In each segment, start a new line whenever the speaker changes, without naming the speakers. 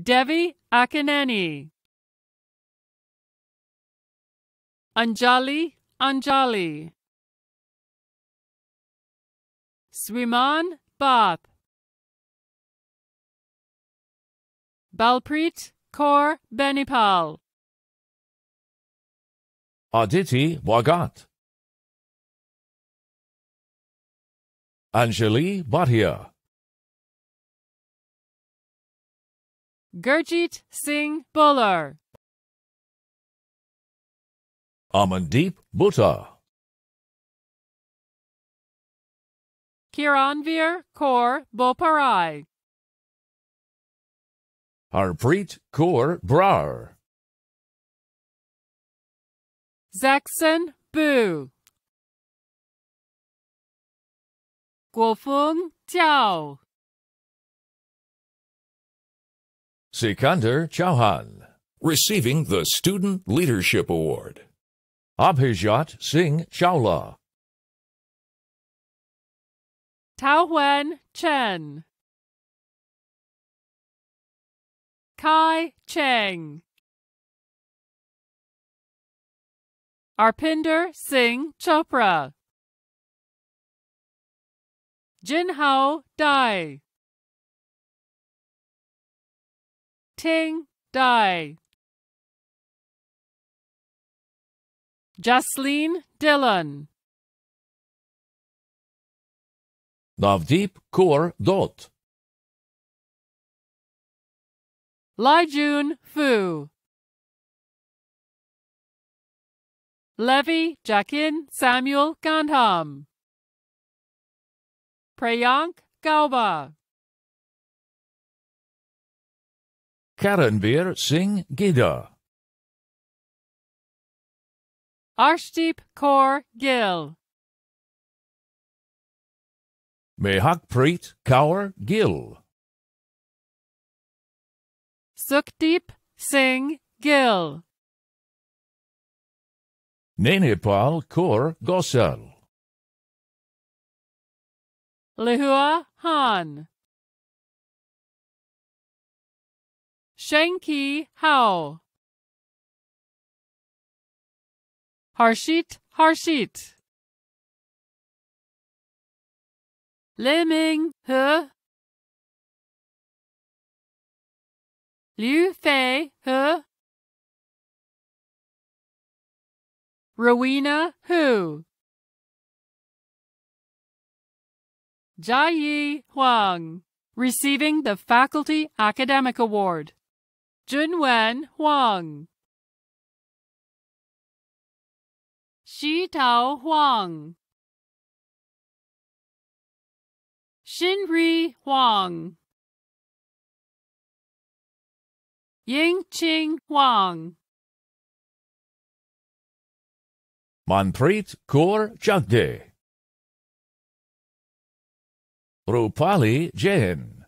Devi Akineni. Anjali Anjali. Sriman Bath. Balpreet Kaur Benipal. Aditi Bhagat Anjali Bhatia. Gurjit Singh Buller. Amandeep Bhutta. Kiranveer Kaur Boparai. Harpreet Kaur Brar. Zaxon Boo. Guofeng Jiao. Sikander Chauhan, receiving the Student Leadership Award. Abhijat Singh Chawla. Taohuan Chen. Kai Cheng. Arpinder Singh Chopra. Jinhao Dai. Ting, Dai. Jocelyn Dillon. Navdeep Kaur Dot. Jun Fu. Levy Jackin Samuel Gandham. Prayank Gauba. Karenbeer sing Gida. Arshdeep Kaur gill. Mehakpreet Kaur Gill. Sukdeep Singh Gill. Nenepal Kaur Gosal. Lehua Han. Shanky Hao. Harshit Harshit. Leming He. Liu Fei He. Rowena Hu. Jia Yi Huang, receiving the Faculty Academic Award. Junwen Huang, Xu Tao Huang, Shinri Huang, Yingqing Huang. Manpreet Kaur Chagde, Rupali Jain.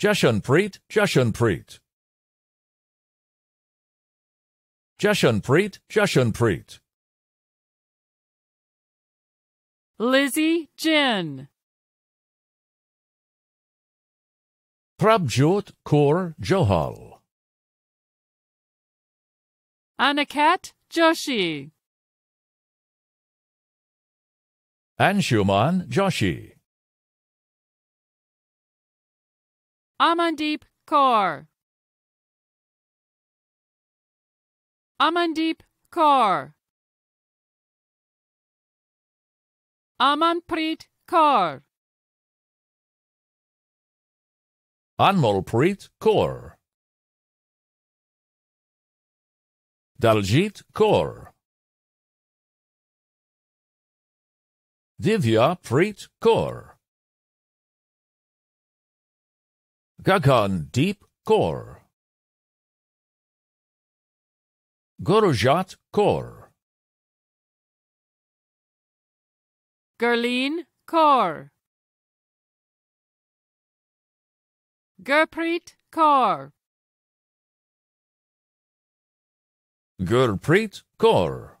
Jashan Preet, Jashan Preet. Jashan Preet, Jashan Preet. Lizzie Jin. Prabjot Kaur Johal. Anakat Joshi. Anshuman Joshi. Amandeep Kaur. Amandeep Kaur. Amanpreet Kaur. Anmolpreet Kaur. Daljit Kaur. Divya Preet Kaur. Gagan Deep Kaur Gorojat Kaur Gerline Kaur Gurpreet Kaur Gurpreet Kaur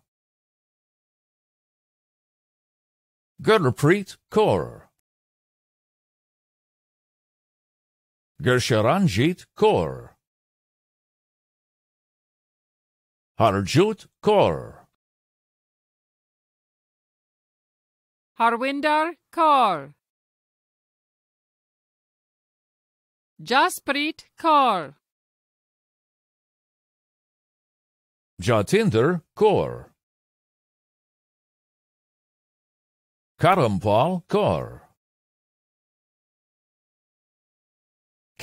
Gurpreet Kaur Gersharanjit Kaur. Harjot Kaur. Harwinder Kaur. Jaspreet Kaur. Jatinder Kaur. Karampal Kaur.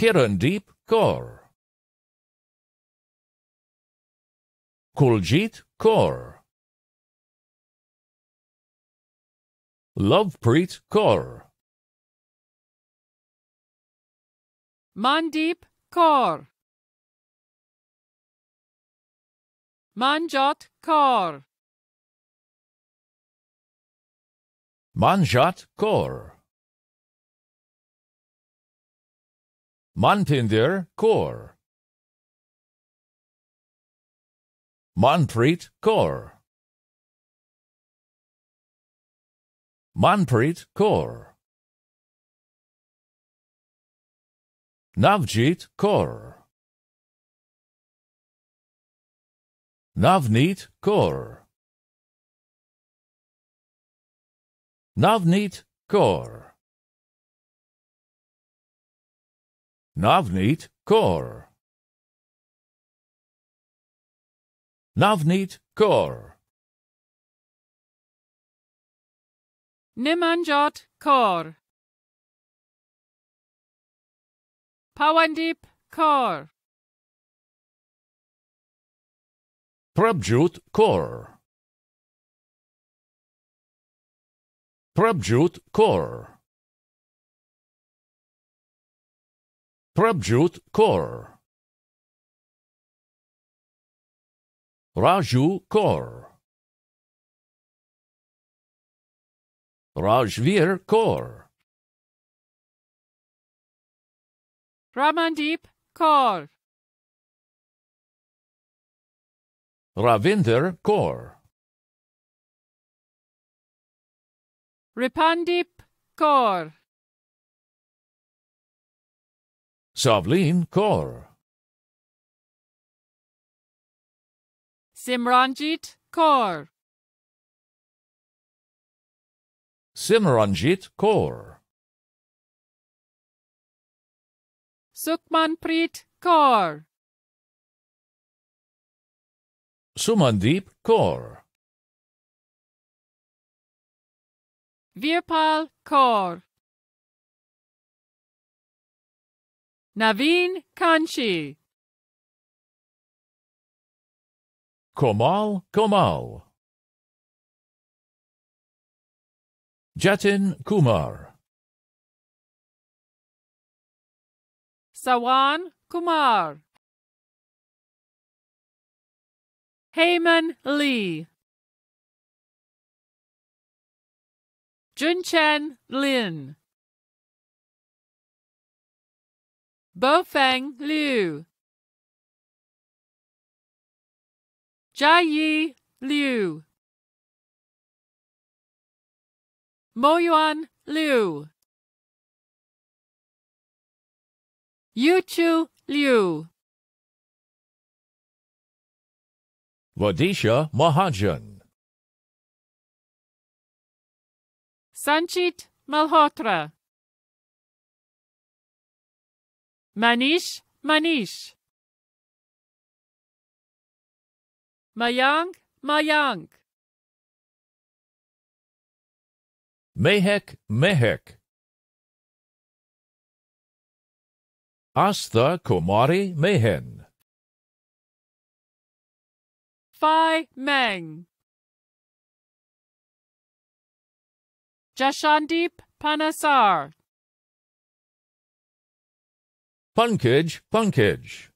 Kirandeep Kaur. Kuljit Kaur. Lovepreet Kaur. Mandeep Kaur. Manjot Kaur. Manjot Kaur. Manpinder Kaur Manpreet Kaur Manpreet Kaur Navjit Kaur Navneet Kaur Navneet Kaur Navneet Kaur. Navneet Kaur. Nimanjot Kaur. Pawandeep Kaur. Prabjot Kaur. Prabjot Kaur. Prabjut Kaur Raju Kaur Rajveer Kaur Ramandeep Kaur Ravinder Kaur Ripandeep Kaur Savleen Kaur. Simranjit Kaur. Simranjit Kaur. Sukmanpreet Kaur. Sumandeep Kaur. Virpal Kaur. Naveen Kanchi. Komal Komal. Jatin Kumar. Sawan Kumar. Heyman Lee. Junchen Lin. Bofeng Liu, Jiayi Liu, Moyuan Liu, Yuchu Liu, Vadisha Mahajan, Sanchit Malhotra. Manish, Manish. Mayang, Mayang. Mehek, Mehek. Astha Kumari Mehen. Phi Meng. Jashandeep Panasar. Punkage, punkage.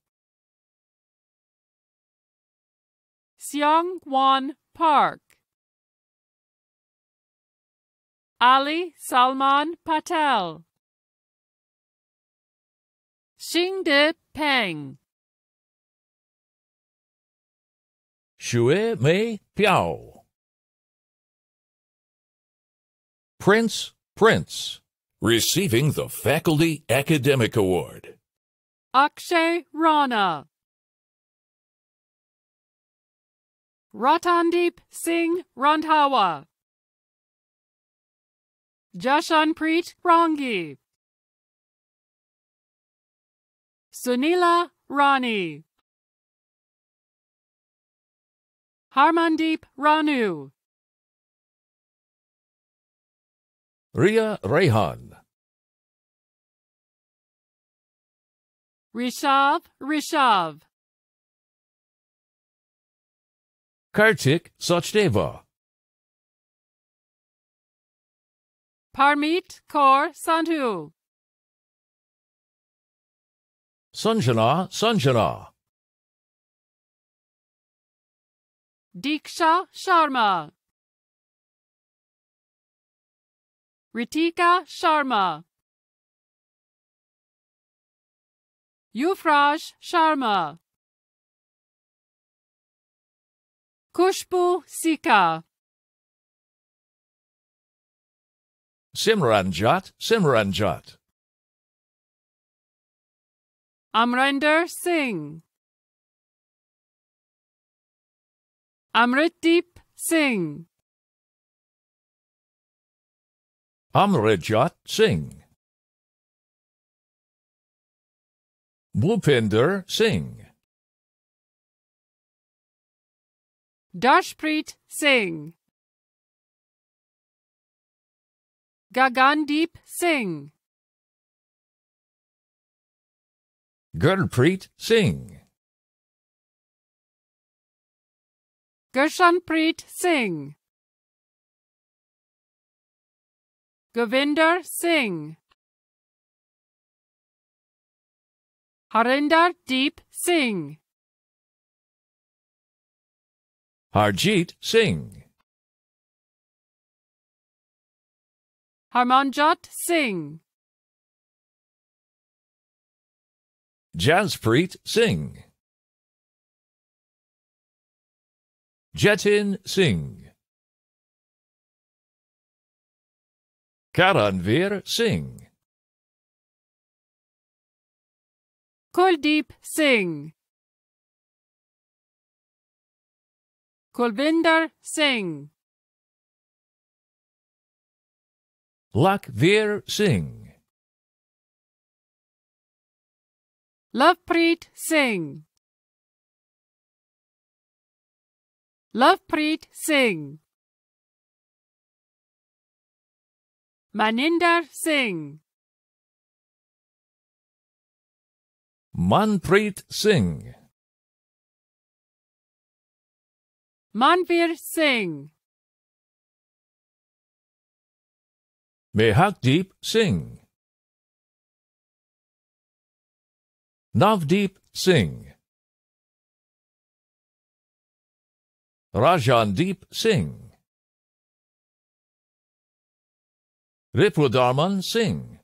Seong Park. Ali Salman Patel. Xingde Peng. Xue Mei Piao. Prince Prince, receiving the Faculty Academic Award. Akshay Rana. Ratandeep Singh Randhawa. Jashanpreet Rangi. Sunila Rani. Harmandeep Ranu. Ria Rehan. Rishav, Rishav. Kartik Sachdeva. Parmit Kaur Sandhu. Sanjana Sanjana. Diksha Sharma. Ritika Sharma. Yufraj Sharma Kushbu Sika Simranjat Simranjat Amrinder Singh Amritdeep Singh Amrijot Singh Bhupinder Singh. Dashpreet Singh. Gagandeep Singh. Gurpreet Singh. Gershanpreet Singh. Govinder Singh. Harinder Deep Singh. Harjit Singh. Harmanjot Singh. Jaspreet Singh. Jetin Singh. Karanvir Singh. Kuldeep Singh Kulvinder Singh Lakvir Singh Lovepreet Singh Lovepreet Singh Maninder Singh Manpreet Singh. Manveer Singh. Mehakdeep Singh. Navdeep Singh. Rajandeep Singh. Ripudarman Singh.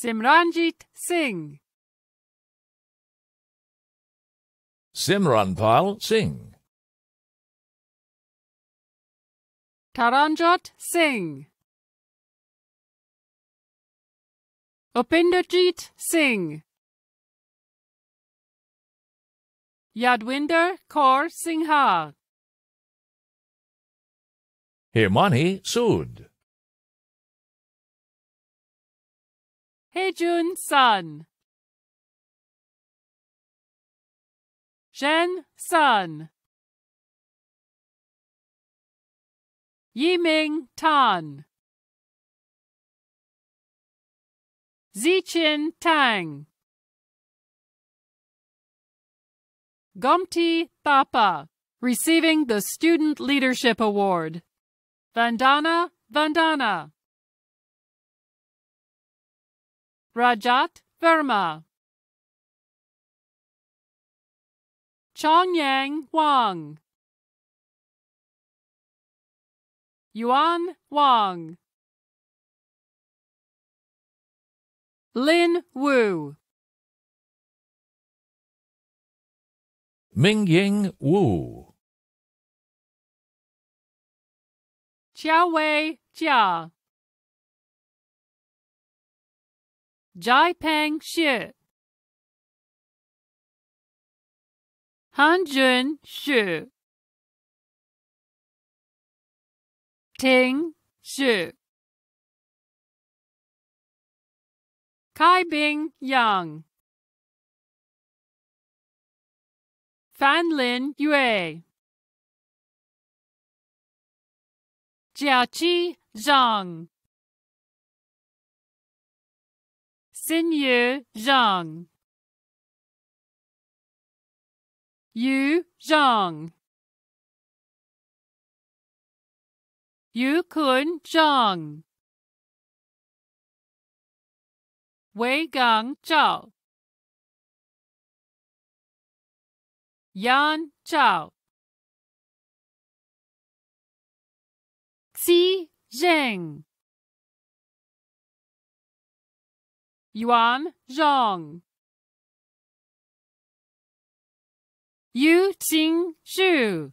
Simranjit Singh. Simranpal Singh. Taranjot Singh. Upinderjeet Singh. Yadwinder Kaur Singha. Himani Sood. Hejun Sun. Shen Sun. Yiming Tan. Zichin Tang. Gomti Thapa, receiving the Student Leadership Award. Vandana Vandana. Rajat Verma. Chongyang Wang. Yuan Wang. Lin Wu. Mingying Wu. Wei Jia. Peng Shu, Han Jun Shu, Ting Kai Bing Yang. Fan Lin Yue. Jia Qi Zhang. s e n g Zhang, Yu Zhang, Yu Kun Zhang, Wei Gang Zhao, Yan Zhao, Xi Zheng. 袁让，尤清树。